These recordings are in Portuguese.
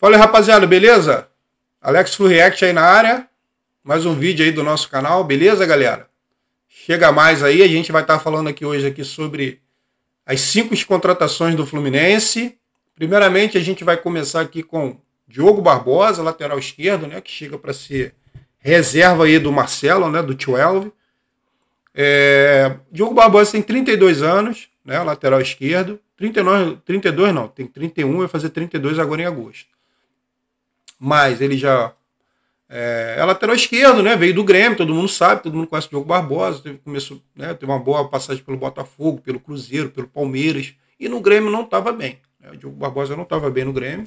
Fala aí, rapaziada, beleza? Alex Flu React aí na área. Mais um vídeo aí do nosso canal, beleza, galera? Chega mais aí, a gente vai estar tá falando aqui hoje aqui sobre as cinco contratações do Fluminense. Primeiramente, a gente vai começar aqui com Diogo Barbosa, lateral esquerdo, né, que chega para ser reserva aí do Marcelo, né, do 12. É, Diogo Barbosa tem 32 anos, né, lateral esquerdo. 39, 32 não, tem 31, vai fazer 32 agora em agosto mas ele já é, é lateral esquerdo, né? Veio do Grêmio, todo mundo sabe, todo mundo conhece o Diogo Barbosa, teve, né? teve uma boa passagem pelo Botafogo, pelo Cruzeiro, pelo Palmeiras, e no Grêmio não estava bem. Né? O Diogo Barbosa não estava bem no Grêmio.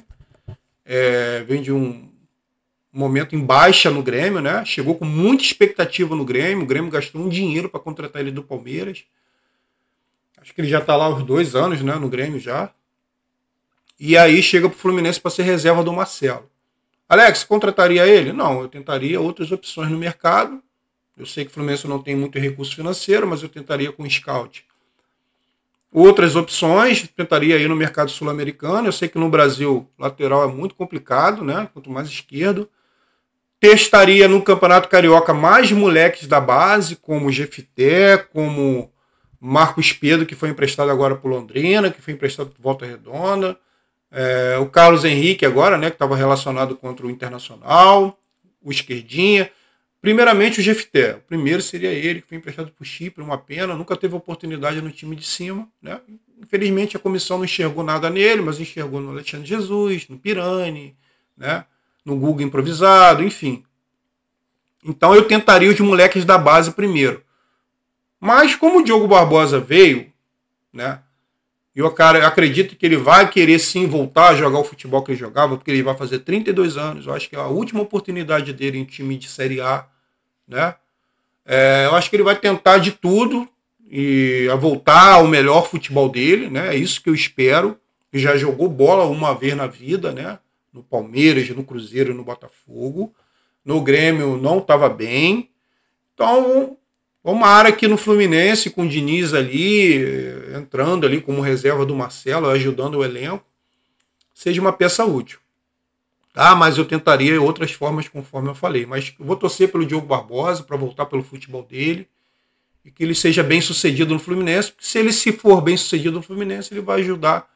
É, vem de um momento em baixa no Grêmio, né? Chegou com muita expectativa no Grêmio, o Grêmio gastou um dinheiro para contratar ele do Palmeiras. Acho que ele já está lá há uns dois anos, né? No Grêmio já. E aí chega para o Fluminense para ser reserva do Marcelo. Alex, contrataria ele? Não, eu tentaria outras opções no mercado. Eu sei que o Fluminense não tem muito recurso financeiro, mas eu tentaria com scout. Outras opções, tentaria ir no mercado sul-americano. Eu sei que no Brasil lateral é muito complicado, né? Quanto mais esquerdo. Testaria no Campeonato Carioca mais moleques da base, como Jefité, como Marcos Pedro, que foi emprestado agora para Londrina, que foi emprestado para Volta Redonda. É, o Carlos Henrique agora, né, que estava relacionado contra o Internacional, o Esquerdinha. Primeiramente o Jefté. O primeiro seria ele, que foi emprestado para o Chipre, uma pena, nunca teve oportunidade no time de cima. Né? Infelizmente a comissão não enxergou nada nele, mas enxergou no Alexandre Jesus, no Pirani, né? no Google improvisado, enfim. Então eu tentaria os moleques da base primeiro. Mas como o Diogo Barbosa veio, né? Eu, cara, eu acredito que ele vai querer sim voltar a jogar o futebol que ele jogava, porque ele vai fazer 32 anos. Eu acho que é a última oportunidade dele em time de Série A. Né? É, eu acho que ele vai tentar de tudo e a voltar ao melhor futebol dele. Né? É isso que eu espero. Ele já jogou bola uma vez na vida, né? no Palmeiras, no Cruzeiro, no Botafogo. No Grêmio não estava bem. Então, uma área aqui no Fluminense, com o Diniz ali, eh, entrando ali como reserva do Marcelo, ajudando o elenco, seja uma peça útil. Tá, mas eu tentaria outras formas, conforme eu falei. Mas eu vou torcer pelo Diogo Barbosa para voltar pelo futebol dele e que ele seja bem sucedido no Fluminense, porque se ele se for bem sucedido no Fluminense, ele vai ajudar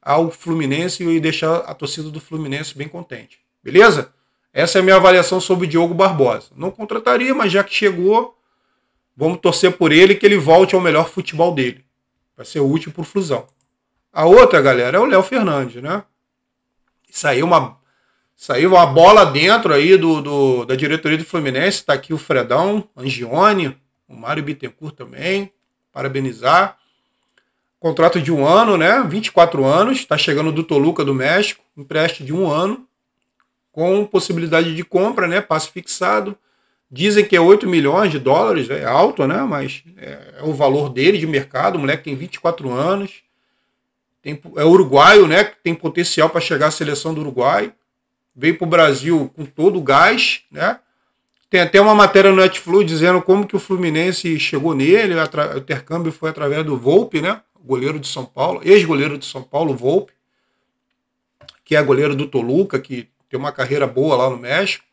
ao Fluminense e deixar a torcida do Fluminense bem contente. Beleza? Essa é a minha avaliação sobre o Diogo Barbosa. Não contrataria, mas já que chegou, Vamos torcer por ele que ele volte ao melhor futebol dele. Vai ser útil para o Flusão. A outra, galera, é o Léo Fernandes, né? Saiu uma, saiu uma bola dentro aí do, do da diretoria do Fluminense. Está aqui o Fredão, Angione, o Mário Bittencourt também. Parabenizar. Contrato de um ano, né? 24 anos. Está chegando do Toluca, do México. Empréstimo de um ano. Com possibilidade de compra, né? Passe fixado Dizem que é 8 milhões de dólares, é alto, né? Mas é, é, o valor dele de mercado. O moleque tem 24 anos. Tem, é uruguaio, né? Tem potencial para chegar à seleção do Uruguai. Veio para o Brasil com todo o gás, né? Tem até uma matéria no Netflix dizendo como que o Fluminense chegou nele. O intercâmbio foi através do Volpe, né? Goleiro de São Paulo, ex-goleiro de São Paulo, Volpe, que é goleiro do Toluca, que tem uma carreira boa lá no México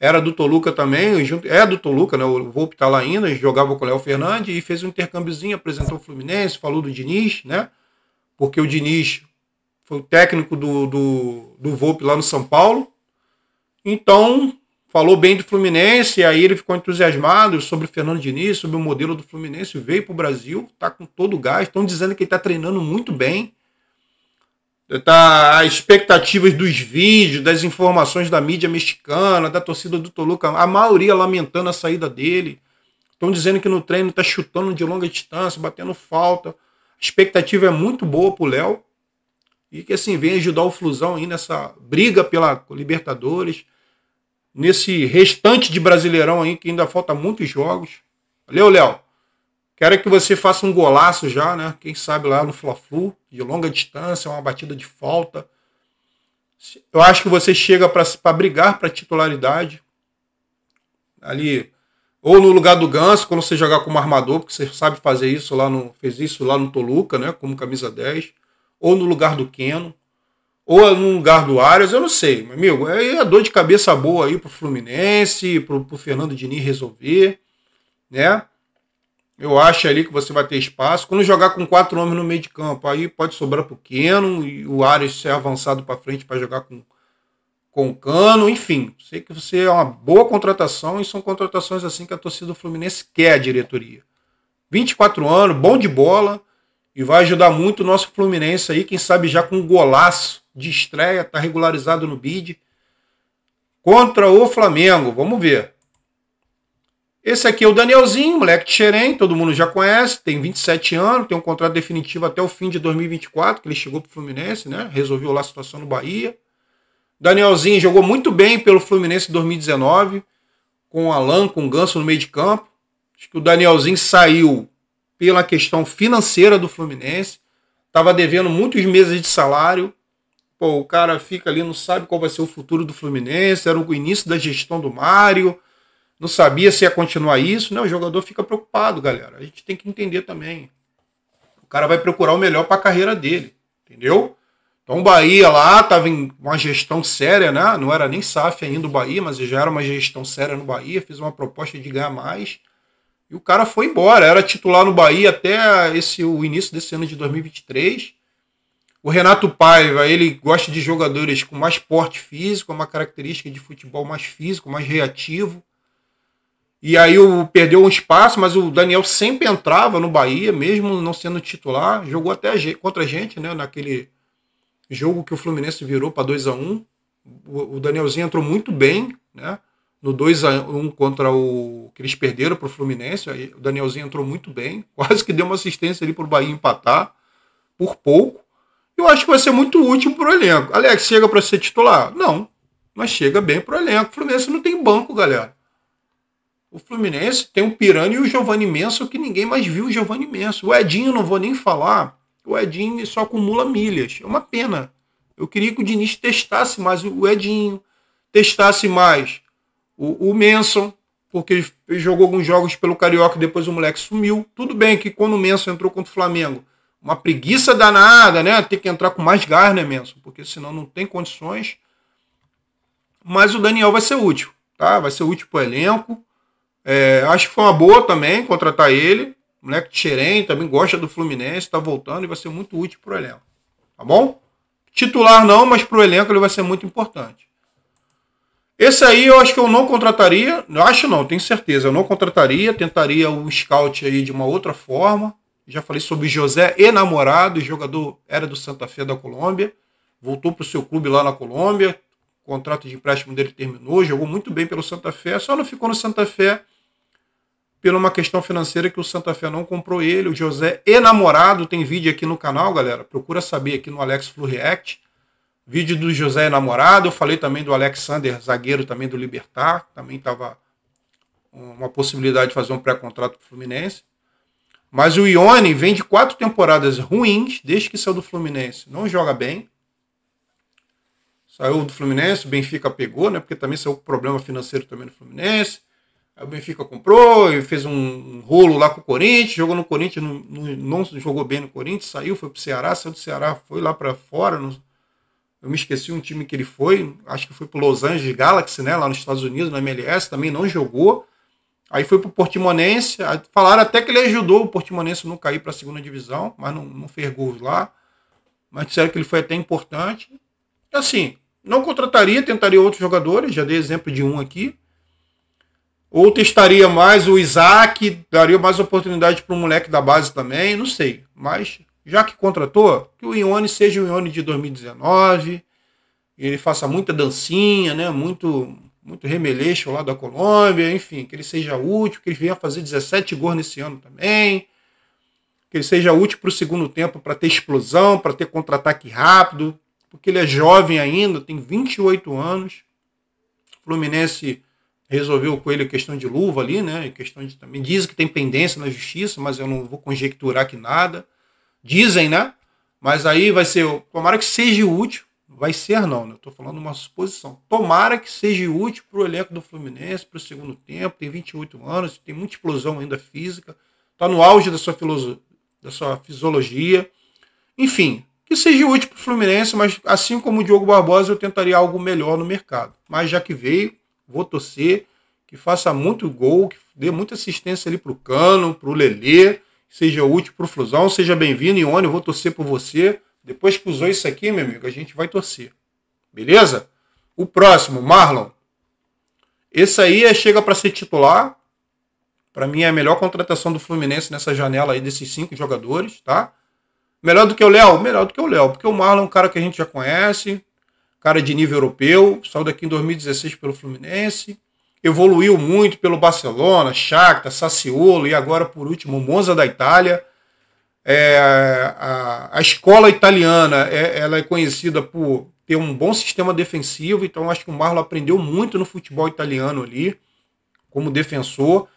era do Toluca também, junto, é do Toluca, né? O Volpe tá lá ainda, jogava com o Léo Fernandes e fez um intercâmbiozinho, apresentou o Fluminense, falou do Diniz, né? Porque o Diniz foi o técnico do, do, do Volpe lá no São Paulo. Então, falou bem do Fluminense, e aí ele ficou entusiasmado sobre o Fernando Diniz, sobre o modelo do Fluminense, veio para o Brasil, tá com todo o gás, estão dizendo que ele está treinando muito bem, tá as expectativas dos vídeos, das informações da mídia mexicana, da torcida do Toluca, a maioria lamentando a saída dele. Estão dizendo que no treino tá chutando de longa distância, batendo falta. A expectativa é muito boa pro Léo. E que assim vem ajudar o Flusão aí nessa briga pela Libertadores, nesse restante de Brasileirão aí que ainda falta muitos jogos. Valeu, Léo. Quero que você faça um golaço já, né? Quem sabe lá no Fla-Flu, de longa distância, uma batida de falta. Eu acho que você chega para brigar para titularidade. Ali, ou no lugar do Ganso, quando você jogar como armador, porque você sabe fazer isso lá no fez isso lá no Toluca, né, como camisa 10, ou no lugar do Keno, ou no lugar do Arias, eu não sei, meu amigo, é a dor de cabeça boa aí pro Fluminense, pro, pro Fernando Diniz resolver, né? eu acho ali que você vai ter espaço. Quando jogar com quatro homens no meio de campo, aí pode sobrar pequeno Keno e o Ares ser avançado para frente para jogar com, com o Cano. Enfim, sei que você é uma boa contratação e são contratações assim que a torcida do Fluminense quer a diretoria. 24 anos, bom de bola e vai ajudar muito o nosso Fluminense aí, quem sabe já com um golaço de estreia, tá regularizado no bid. Contra o Flamengo, vamos ver. Esse aqui é o Danielzinho, moleque de Xerém, todo mundo já conhece, tem 27 anos, tem um contrato definitivo até o fim de 2024, que ele chegou pro Fluminense, né? Resolveu lá a situação no Bahia. Danielzinho jogou muito bem pelo Fluminense em 2019, com o Alan, com o Ganso no meio de campo. Acho que o Danielzinho saiu pela questão financeira do Fluminense, estava devendo muitos meses de salário. Pô, o cara fica ali, não sabe qual vai ser o futuro do Fluminense, era o início da gestão do Mário não sabia se ia continuar isso. né? o jogador fica preocupado, galera. A gente tem que entender também. O cara vai procurar o melhor para a carreira dele, entendeu? Então o Bahia lá estava em uma gestão séria, né? Não era nem SAF ainda o Bahia, mas já era uma gestão séria no Bahia. Fiz uma proposta de ganhar mais. E o cara foi embora. Era titular no Bahia até esse, o início desse ano de 2023. O Renato Paiva, ele gosta de jogadores com mais porte físico, é uma característica de futebol mais físico, mais reativo. E aí o, perdeu um espaço, mas o Daniel sempre entrava no Bahia, mesmo não sendo titular. Jogou até a, contra a gente, né? Naquele jogo que o Fluminense virou para 2 a 1 o, Danielzinho entrou muito bem, né? No 2 a 1 contra o. que eles perderam para o Fluminense. Aí o Danielzinho entrou muito bem. Quase que deu uma assistência ali para o Bahia empatar, por pouco. Eu acho que vai ser muito útil para o elenco. Alex, chega para ser titular? Não, mas chega bem para o elenco. O Fluminense não tem banco, galera. O Fluminense tem o Pirani e o Giovanni Menso, que ninguém mais viu o Giovanni Menso. O Edinho, não vou nem falar, o Edinho só acumula milhas. É uma pena. Eu queria que o Diniz testasse mais o Edinho, testasse mais o, o porque jogou alguns jogos pelo Carioca e depois o moleque sumiu. Tudo bem que quando o Menso entrou contra o Flamengo, uma preguiça danada, né? Tem que entrar com mais gás, né, Manson? Porque senão não tem condições. Mas o Daniel vai ser útil, tá? Vai ser útil para o elenco. É, acho que foi uma boa também contratar ele. Moleque Tcherém também gosta do Fluminense, tá voltando e vai ser muito útil pro elenco. Tá bom? Titular não, mas pro elenco ele vai ser muito importante. Esse aí eu acho que eu não contrataria. acho não, tenho certeza. Eu não contrataria. Tentaria um scout aí de uma outra forma. Já falei sobre José Enamorado, jogador era do Santa Fé da Colômbia. Voltou pro seu clube lá na Colômbia. O contrato de empréstimo dele terminou. Jogou muito bem pelo Santa Fé. Só não ficou no Santa Fé por uma questão financeira que o Santa Fé não comprou ele. O José Enamorado tem vídeo aqui no canal, galera. Procura saber aqui no Alex Flu React. Vídeo do José Enamorado. Eu falei também do Alexander, zagueiro também do Libertar. Também estava uma possibilidade de fazer um pré-contrato para o Fluminense. Mas o Ione vem de quatro temporadas ruins, desde que saiu do Fluminense. Não joga bem. Saiu do Fluminense, o Benfica pegou, né? Porque também saiu problema financeiro também no Fluminense. Aí o Benfica comprou, e fez um rolo lá com o Corinthians, jogou no Corinthians, no, no, não jogou bem no Corinthians, saiu, foi pro Ceará, saiu do Ceará, foi lá para fora. No, eu me esqueci um time que ele foi, acho que foi pro Los Angeles Galaxy, né? Lá nos Estados Unidos, na MLS, também não jogou. Aí foi pro Portimonense, falaram até que ele ajudou o Portimonense não cair para a segunda divisão, mas não, não fez gols lá. Mas disseram que ele foi até importante. Assim, não contrataria, tentaria outros jogadores, já dei exemplo de um aqui ou testaria mais o Isaac, daria mais oportunidade para o moleque da base também, não sei. Mas já que contratou, que o Ione seja o Ione de 2019, ele faça muita dancinha, né? muito, muito remeleixo lá da Colômbia, enfim, que ele seja útil, que ele venha fazer 17 gols nesse ano também, que ele seja útil para o segundo tempo, para ter explosão, para ter contra-ataque rápido, porque ele é jovem ainda, tem 28 anos. Fluminense resolveu com ele a questão de luva ali, né? Questão de também diz que tem pendência na justiça, mas eu não vou conjecturar que nada. Dizem, né? Mas aí vai ser, tomara que seja útil, vai ser não, né? Eu tô falando uma suposição. Tomara que seja útil para o elenco do Fluminense para o segundo tempo, tem 28 anos, tem muita explosão ainda física, tá no auge da sua filosofia, da sua fisiologia. Enfim, que seja útil para o Fluminense, mas assim como o Diogo Barbosa, eu tentaria algo melhor no mercado. Mas já que veio, vou torcer que faça muito gol, que dê muita assistência ali para o Cano, para o Lelê, seja útil para o Flusão, seja bem-vindo, Ione, eu vou torcer por você. Depois que usou isso aqui, meu amigo, a gente vai torcer. Beleza? O próximo, Marlon. Esse aí é, chega para ser titular. Para mim é a melhor contratação do Fluminense nessa janela aí desses cinco jogadores, tá? Melhor do que o Léo? Melhor do que o Léo, porque o Marlon é um cara que a gente já conhece, cara de nível europeu, saiu daqui em 2016 pelo Fluminense, evoluiu muito pelo Barcelona, Shakhtar, Sassuolo e agora por último Monza da Itália. É, a, a, escola italiana é, ela é conhecida por ter um bom sistema defensivo, então acho que o Marlon aprendeu muito no futebol italiano ali, como defensor.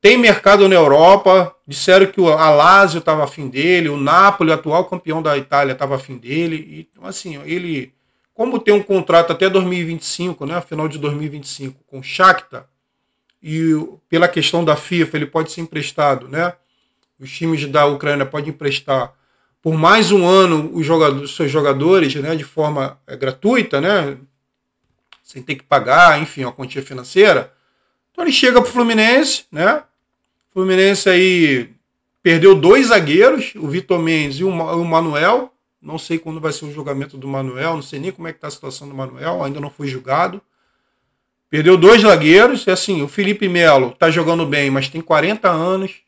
Tem mercado na Europa, disseram que o Alásio estava afim dele, o Napoli, atual campeão da Itália, estava afim dele. Então, assim, ele como tem um contrato até 2025, né, final de 2025, com o Shakhtar, e pela questão da FIFA ele pode ser emprestado, né? Os times da Ucrânia podem emprestar por mais um ano os jogadores, seus jogadores, né, de forma eh, gratuita, né? Sem ter que pagar, enfim, a quantia financeira. Então ele chega para o Fluminense, né? O Fluminense aí perdeu dois zagueiros, o Vitor Mendes e o Manuel, não sei quando vai ser o julgamento do Manuel, não sei nem como é que está a situação do Manuel, ainda não foi julgado. Perdeu dois zagueiros, e assim, o Felipe Melo está jogando bem, mas tem 40 anos.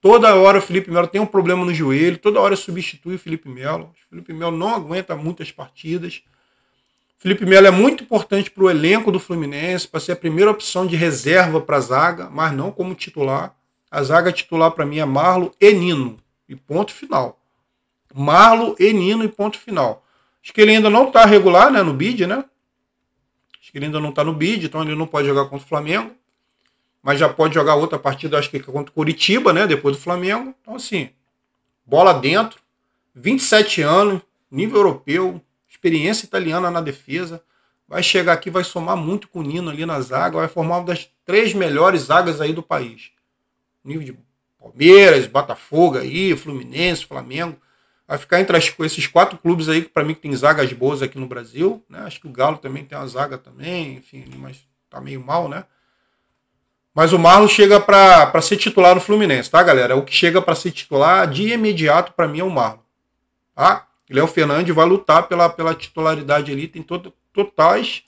Toda hora o Felipe Melo tem um problema no joelho, toda hora substitui o Felipe Melo. O Felipe Melo não aguenta muitas partidas. O Felipe Melo é muito importante para o elenco do Fluminense, para ser a primeira opção de reserva para a zaga, mas não como titular. A zaga titular para mim é Marlon e Nino. E ponto final. Marlo e Nino e ponto final. Acho que ele ainda não está regular né, no bid, né? Acho que ele ainda não está no bid, então ele não pode jogar contra o Flamengo. Mas já pode jogar outra partida, acho que contra o Curitiba, né? Depois do Flamengo. Então, assim, bola dentro, 27 anos, nível europeu, experiência italiana na defesa. Vai chegar aqui, vai somar muito com o Nino ali na zaga, vai formar uma das três melhores zagas aí do país. Nível de Palmeiras, Botafogo aí, Fluminense, Flamengo a ficar entre as, esses quatro clubes aí, que para mim tem zagas boas aqui no Brasil, né? Acho que o Galo também tem uma zaga também, enfim, mas tá meio mal, né? Mas o Marlon chega para ser titular no Fluminense, tá, galera? O que chega para ser titular de imediato para mim é o Marlon, tá? É o Léo Fernandes vai lutar pela, pela titularidade ali, tem totais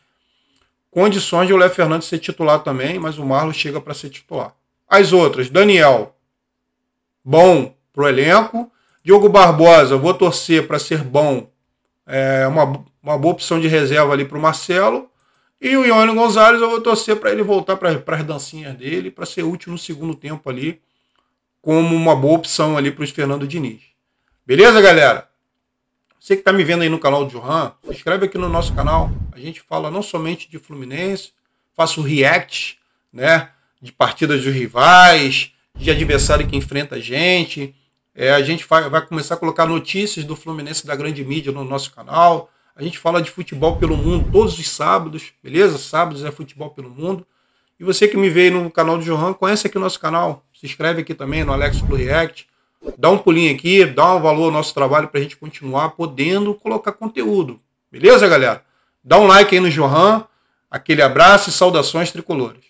condições de o Léo Fernandes ser titular também, mas o Marlon chega para ser titular. As outras, Daniel, bom pro elenco, Diogo Barbosa, vou torcer para ser bom, é uma, uma boa opção de reserva ali para o Marcelo. E o Ione Gonzalez, eu vou torcer para ele voltar para as dancinhas dele, para ser útil no segundo tempo ali, como uma boa opção ali para o Fernando Diniz. Beleza, galera? Você que está me vendo aí no canal do Johan, se inscreve aqui no nosso canal. A gente fala não somente de Fluminense, faço react, né? De partidas dos rivais, de adversário que enfrenta a gente é, a gente vai, vai começar a colocar notícias do Fluminense da grande mídia no nosso canal. A gente fala de futebol pelo mundo todos os sábados, beleza? Sábados é futebol pelo mundo. E você que me veio no canal do Johan, conhece aqui o nosso canal. Se inscreve aqui também no Alex Blue React. Dá um pulinho aqui, dá um valor ao nosso trabalho para a gente continuar podendo colocar conteúdo. Beleza, galera? Dá um like aí no Johan. Aquele abraço e saudações tricolores.